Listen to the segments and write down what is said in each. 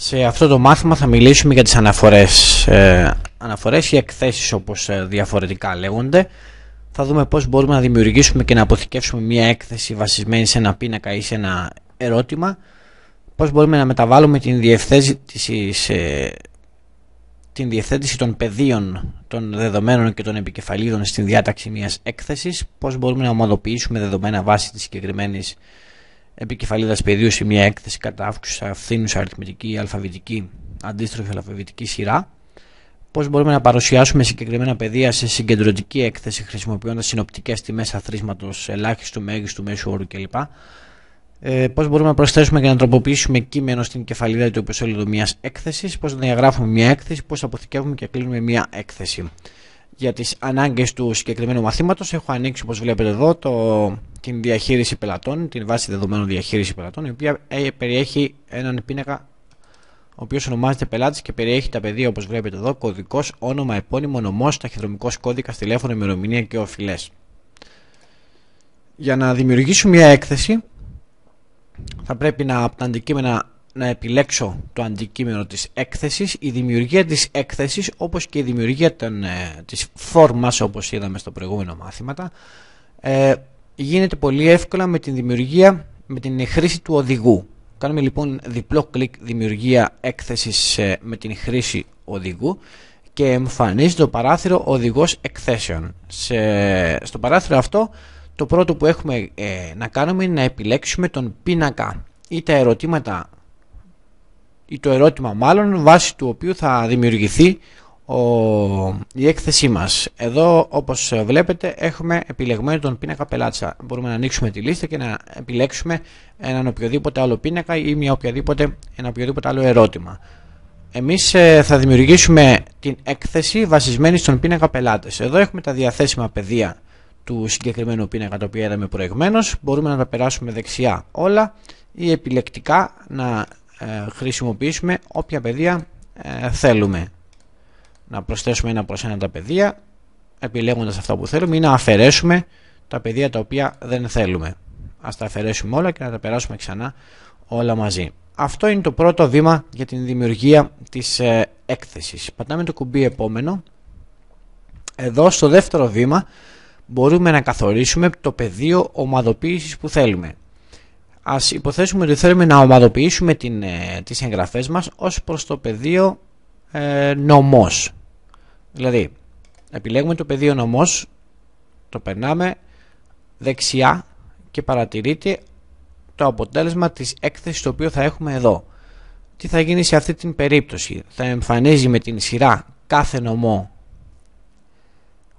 Σε αυτό το μάθημα θα μιλήσουμε για τις αναφορές, ε, αναφορές ή εκθέσεις όπως ε, διαφορετικά λέγονται. Θα δούμε πώς μπορούμε να δημιουργήσουμε και να αποθηκεύσουμε μια έκθεση βασισμένη σε ένα πίνακα ή σε ένα ερώτημα. Πώς μπορούμε να μεταβάλουμε την διευθέτηση, σε, την διευθέτηση των πεδίων των δεδομένων και των επικεφαλίδων στην διάταξη μιας έκθεσης. Πώς μπορούμε να ομοδοποιήσουμε δεδομένα βάσει της συγκεκριμένης επικεφαλίδας πεδίου σε μια έκθεση κατά αύξηση, αυθύνουσα αριθμητική αλφαβητική αντίστροφη αλφαβητική σειρά. Πώς μπορούμε να παρουσιάσουμε συγκεκριμένα πεδία σε συγκεντρωτική έκθεση χρησιμοποιώντας συνοπτικές τιμές αθρίσματο, ελάχιστου, μέγιστου, μέσου όρου κλπ. Ε, πώς μπορούμε να προσθέσουμε και να τροποποιήσουμε κείμενο στην κεφαλίδα του επισόδου μιας έκθεσης, πώς διαγράφουμε μια έκθεση, πώς αποθηκεύουμε και κλείνουμε μια έκθεση για τις ανάγκες του συγκεκριμένου μαθήματος. Έχω ανοίξει όπως βλέπετε εδώ το, την διαχείριση πελατών, την βάση δεδομένων διαχείριση πελατών, η οποία ε, περιέχει έναν πίνακα ο οποίος ονομάζεται πελάτης και περιέχει τα πεδία όπως βλέπετε εδώ, κωδικός, όνομα, επώνυμο, νομός, ταχυδρομικός κώδικας τηλέφωνο, ημερομηνία και οφειλές. Για να δημιουργήσουμε μια έκθεση θα πρέπει να από τα αντικείμενα να επιλέξω το αντικείμενο της έκθεσης, η δημιουργία της έκθεσης όπως και η δημιουργία των, ε, της φόρμας όπως είδαμε στο προηγούμενο μάθημα, ε, γίνεται πολύ εύκολα με την δημιουργία, με την χρήση του οδηγού. Κάνουμε λοιπόν διπλό κλικ δημιουργία έκθεσης ε, με την χρήση οδηγού και εμφανίζει το παράθυρο οδηγός εκθέσεων. Σε, στο παράθυρο αυτό το πρώτο που έχουμε ε, να κάνουμε είναι να επιλέξουμε τον πίνακα ή τα ερωτήματα ή το ερώτημα μάλλον βάσει του οποίου θα δημιουργηθεί ο, η έκθεσή μας. Εδώ όπως βλέπετε έχουμε επιλεγμένο τον πίνακα πελάτσα. Μπορούμε να ανοίξουμε τη λίστα και να επιλέξουμε έναν οποιοδήποτε άλλο πίνακα ή μια οποιαδήποτε, ένα οποιοδήποτε άλλο ερώτημα. Εμείς ε, θα δημιουργήσουμε την έκθεση βασισμένη στον πίνακα πελάτες. Εδώ έχουμε τα διαθέσιμα πεδία του συγκεκριμένου πίνακα το οποία είδαμε προηγουμένως. Μπορούμε να τα περάσουμε δεξιά όλα ή επιλεκτικά να ε, χρησιμοποιήσουμε όποια πεδία ε, θέλουμε. Να προσθέσουμε ένα προς ένα τα πεδία, επιλέγοντας αυτά που θέλουμε ή να αφαιρέσουμε τα πεδία τα οποία δεν θέλουμε. Ας τα αφαιρέσουμε όλα και να τα περάσουμε ξανά όλα μαζί. Αυτό είναι το πρώτο βήμα για την δημιουργία της ε, έκθεσης. Πατάμε το κουμπί επόμενο. Εδώ στο δεύτερο βήμα μπορούμε να καθορίσουμε το πεδίο ομαδοποίησης που θέλουμε ας υποθέσουμε ότι θέλουμε να ομαδοποιήσουμε την, ε, τις εγγραφές μας ως προς το πεδίο ε, νομός. Δηλαδή, επιλέγουμε το πεδίο νομός, το περνάμε δεξιά και παρατηρείται το αποτέλεσμα της έκθεσης το οποίο θα έχουμε εδώ. Τι θα γίνει σε αυτή την περίπτωση. Θα εμφανίζει με την σειρά κάθε νομό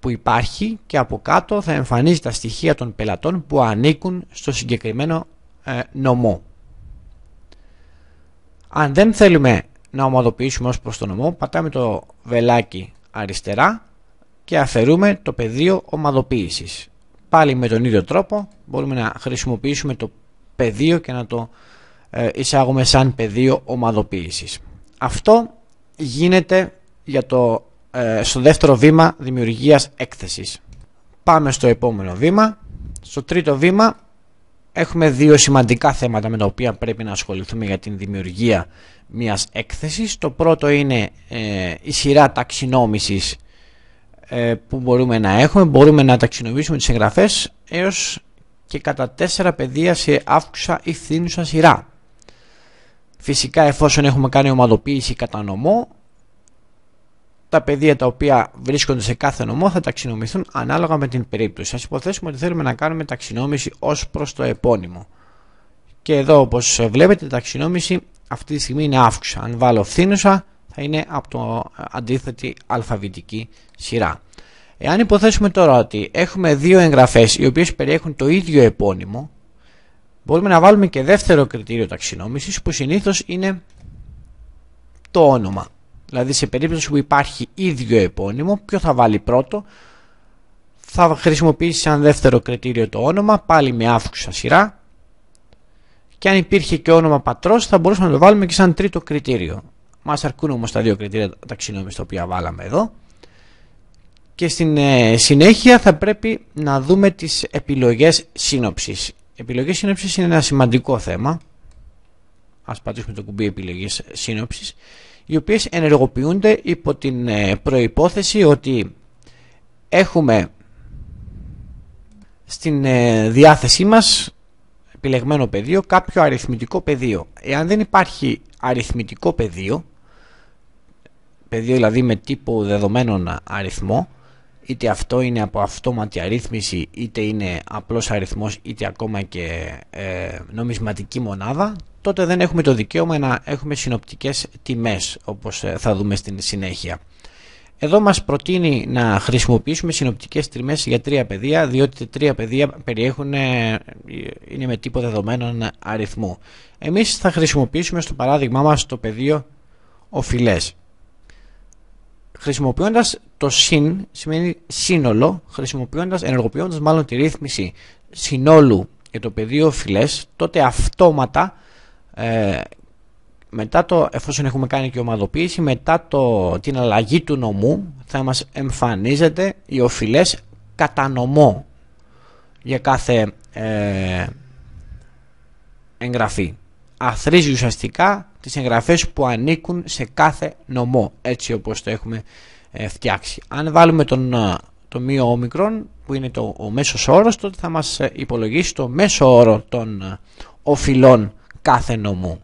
που υπάρχει και από κάτω θα εμφανίζει τα στοιχεία των πελατών που ανήκουν στο συγκεκριμένο ε, Αν δεν θέλουμε να ομαδοποιήσουμε ως προς το νομό, πατάμε το βελάκι αριστερά και αφαιρούμε το πεδίο ομαδοποίησης. Πάλι με τον ίδιο τρόπο μπορούμε να χρησιμοποιήσουμε το πεδίο και να το ε, εισάγουμε σαν πεδίο ομαδοποίησης. Αυτό γίνεται για το, ε, στο δεύτερο βήμα δημιουργίας έκθεσης. Πάμε στο επόμενο βήμα. Στο τρίτο βήμα έχουμε δύο σημαντικά θέματα με τα οποία πρέπει να ασχοληθούμε για την δημιουργία μιας έκθεσης. Το πρώτο είναι ε, η σειρά ταξινόμησης ε, που μπορούμε να έχουμε. Μπορούμε να ταξινομήσουμε τις εγγραφές έως και κατά τέσσερα πεδία σε αύξουσα ή φθήνουσα σειρά. Φυσικά εφόσον έχουμε κάνει ομαδοποίηση κατά νομό τα πεδία τα οποία βρίσκονται σε κάθε νομό θα ταξινομηθούν ανάλογα με την περίπτωση. Ας υποθέσουμε ότι θέλουμε να κάνουμε ταξινόμηση ως προς το επώνυμο. Και εδώ όπως βλέπετε η ταξινόμηση αυτή τη στιγμή είναι αύξουσα. Αν βάλω φθήνουσα θα είναι από το αντίθετη αλφαβητική σειρά. Εάν υποθέσουμε τώρα ότι έχουμε δύο εγγραφές οι οποίες περιέχουν το ίδιο επώνυμο μπορούμε να βάλουμε και δεύτερο κριτήριο ταξινόμησης που συνήθως είναι το όνομα. Δηλαδή σε περίπτωση που υπάρχει ίδιο επώνυμο, ποιο θα βάλει πρώτο, θα χρησιμοποιήσει σαν δεύτερο κριτήριο το όνομα, πάλι με αύξουσα σειρά. Και αν υπήρχε και όνομα πατρός θα μπορούσαμε να το βάλουμε και σαν τρίτο κριτήριο. Μας αρκούν όμως τα δύο κριτήρια ταξινόμηση τα οποία βάλαμε εδώ. Και στην ε, συνέχεια θα πρέπει να δούμε τις επιλογές σύνοψης. Επιλογές σύνοψης είναι ένα σημαντικό θέμα. Ας πατήσουμε το κουμπί επιλογές σύνοψης οι οποίες ενεργοποιούνται υπό την ε, προϋπόθεση ότι έχουμε στην ε, διάθεσή μας επιλεγμένο πεδίο κάποιο αριθμητικό πεδίο. Εάν δεν υπάρχει αριθμητικό πεδίο, πεδίο δηλαδή με τύπο δεδομένων αριθμό, είτε αυτό είναι από αυτόματη αρρύθμιση είτε είναι απλός αριθμός είτε ακόμα και ε, νομισματική μονάδα τότε δεν έχουμε το δικαίωμα να έχουμε συνοπτικές τιμές όπως ε, θα δούμε στην συνέχεια. Εδώ μας προτείνει να χρησιμοποιήσουμε συνοπτικές τιμές για τρία πεδία διότι τρία πεδία περιέχουν, ε, είναι με τύπο δεδομένων αριθμού. Εμείς θα χρησιμοποιήσουμε στο παράδειγμά μας το πεδίο οφειλές χρησιμοποιώντας το συν σημαίνει σύνολο, χρησιμοποιώντας, ενεργοποιώντας μάλλον τη ρύθμιση συνόλου για το πεδίο φυλές, τότε αυτόματα ε, μετά το, εφόσον έχουμε κάνει και ομαδοποίηση, μετά το, την αλλαγή του νομού θα μας εμφανίζεται οι οφειλές κατά νομό για κάθε ε, εγγραφή. Αθρίζει ουσιαστικά τις εγγραφές που ανήκουν σε κάθε νομό, έτσι όπως το έχουμε ε, φτιάξει. Αν βάλουμε τον, ε, το μείο όμικρον που είναι το, ο μέσος όρος τότε θα μας ε, υπολογίσει το μέσο όρο των ε, οφειλών κάθε νομού.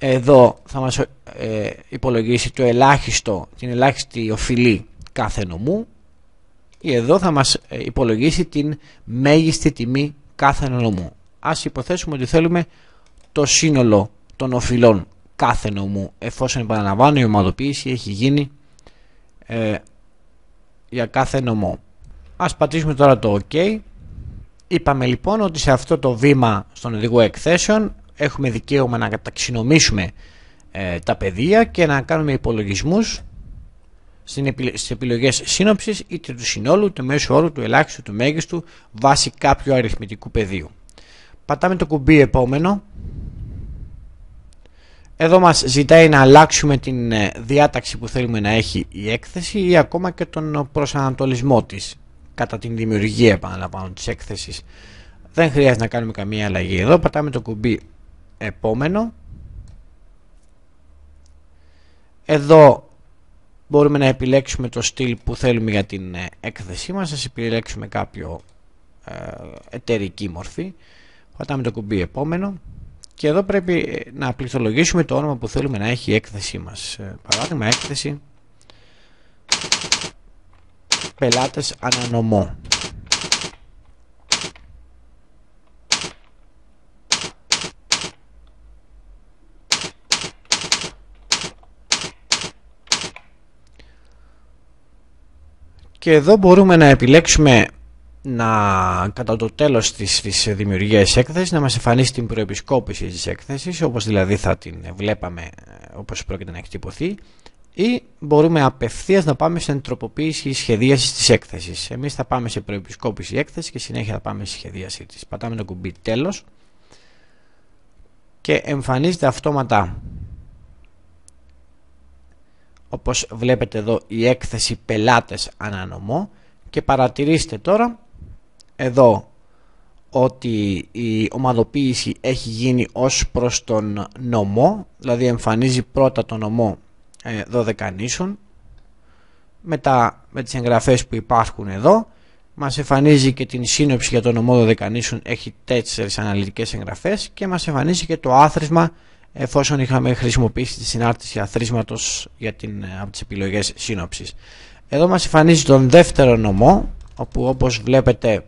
Εδώ θα μας υπολογίσει το ελάχιστο, την ελάχιστη οφειλή κάθε νομού ή εδώ θα μας υπολογίσει την μέγιστη τιμή κάθε νομού. Ας υποθέσουμε ότι θέλουμε το σύνολο των οφειλών κάθε νομού εφόσον επαναλαμβάνω η ομαδοποίηση έχει γίνει ε, για κάθε νομό. Ας πατήσουμε τώρα το OK. Είπαμε λοιπόν ότι σε αυτό το βήμα στον οδηγό εκθέσεων έχουμε δικαίωμα να ταξινομήσουμε ε, τα πεδία και να κάνουμε υπολογισμούς στις επιλογές σύνοψης είτε του συνόλου, του μέσου όρου, του ελάχιστου, του μέγιστου βάσει κάποιου αριθμητικού πεδίου. Πατάμε το κουμπί επόμενο εδώ μας ζητάει να αλλάξουμε την ε, διάταξη που θέλουμε να έχει η έκθεση ή ακόμα και τον προσανατολισμό της κατά την δημιουργία επαναλαμβάνω της έκθεσης. Δεν χρειάζεται να κάνουμε καμία αλλαγή εδώ. Πατάμε το κουμπί επόμενο. Εδώ μπορούμε να επιλέξουμε το στυλ που θέλουμε για την ε, έκθεσή μας. Ας επιλέξουμε κάποιο ε, εταιρική μορφή. Πατάμε το κουμπί επόμενο. Και εδώ πρέπει να πληθολογήσουμε το όνομα που θέλουμε να έχει η έκθεσή μας. Ε, παράδειγμα έκθεση πελάτες ανανομό. Και εδώ μπορούμε να επιλέξουμε να κατά το τέλος της, της έκθεσης να μας εμφανίσει την προεπισκόπηση της έκθεσης όπως δηλαδή θα την βλέπαμε ε, όπως πρόκειται να εκτυπωθεί ή μπορούμε απευθείας να πάμε στην τροποποίηση σχεδίασης της έκθεσης. Εμείς θα πάμε σε προεπισκόπηση έκθεσης και συνέχεια θα πάμε στη σχεδίαση της. Πατάμε το κουμπί τέλος και εμφανίζεται αυτόματα όπως βλέπετε εδώ η έκθεση πελάτες ανανομό και παρατηρήστε τώρα εδώ ότι η ομαδοποίηση έχει γίνει ως προς τον νομό, δηλαδή εμφανίζει πρώτα τον νομό 12 ε, δωδεκανήσων, μετά με τις εγγραφές που υπάρχουν εδώ, μας εμφανίζει και την σύνοψη για τον νομό δωδεκανήσων, έχει τέσσερις αναλυτικές εγγραφές και μας εμφανίζει και το άθροισμα εφόσον είχαμε χρησιμοποιήσει τη συνάρτηση αθροίσματος για την, ε, από τις επιλογές σύνοψης. Εδώ μας εμφανίζει τον δεύτερο νομό, όπου όπως βλέπετε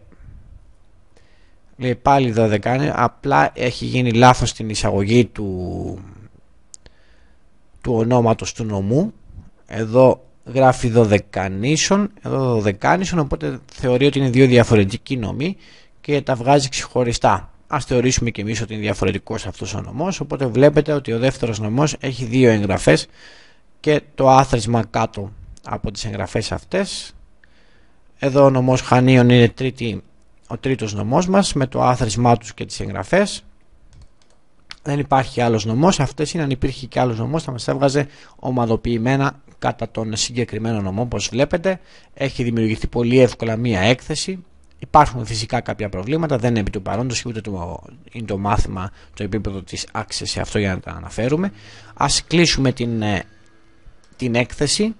λέει πάλι 12 απλά έχει γίνει λάθος στην εισαγωγή του, του ονόματος του νομού. Εδώ γράφει 12 εδώ 12 οπότε θεωρεί ότι είναι δύο διαφορετικοί νομοί και τα βγάζει ξεχωριστά. Ας θεωρήσουμε και εμείς ότι είναι διαφορετικός αυτός ο νομός. Οπότε βλέπετε ότι ο δεύτερος νομός έχει δύο εγγραφές και το άθροισμα κάτω από τις εγγραφές αυτές. Εδώ ο νομός Χανίων είναι τρίτη ο τρίτος νομός μας με το άθροισμά τους και τις εγγραφές δεν υπάρχει άλλος νομός, αυτές είναι αν υπήρχε και άλλος νομός θα μας έβγαζε ομαδοποιημένα κατά τον συγκεκριμένο νομό όπως βλέπετε έχει δημιουργηθεί πολύ εύκολα μία έκθεση Υπάρχουν φυσικά κάποια προβλήματα, δεν είναι επί του παρόντος ούτε το, είναι το μάθημα το επίπεδο της σε αυτό για να τα αναφέρουμε. Ας κλείσουμε την, ε, την έκθεση